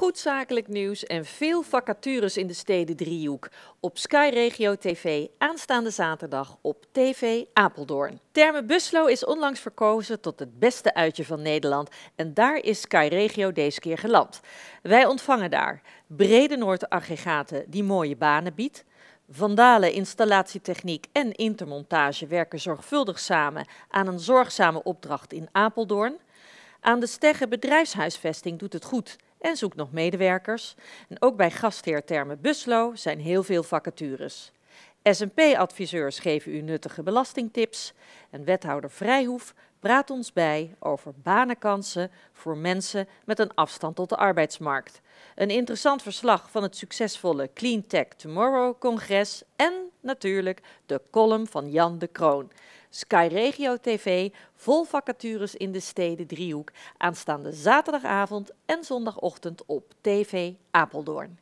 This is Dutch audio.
goed zakelijk nieuws en veel vacatures in de steden driehoek. Op Sky Regio TV aanstaande zaterdag op TV Apeldoorn. Termen Buslo is onlangs verkozen tot het beste uitje van Nederland en daar is Sky Regio deze keer geland. Wij ontvangen daar Brede Noord aggregaten die mooie banen biedt. Vandalen, installatietechniek en intermontage werken zorgvuldig samen aan een zorgzame opdracht in Apeldoorn. Aan de Stegge bedrijfshuisvesting doet het goed en zoekt nog medewerkers. En ook bij gastheer Termen Buslo zijn heel veel vacatures. S&P-adviseurs geven u nuttige belastingtips. En wethouder Vrijhoef praat ons bij over banenkansen voor mensen met een afstand tot de arbeidsmarkt. Een interessant verslag van het succesvolle Clean Tech Tomorrow-congres en natuurlijk de column van Jan de Kroon. Sky Regio TV, vol vacatures in de steden driehoek, aanstaande zaterdagavond en zondagochtend op TV Apeldoorn.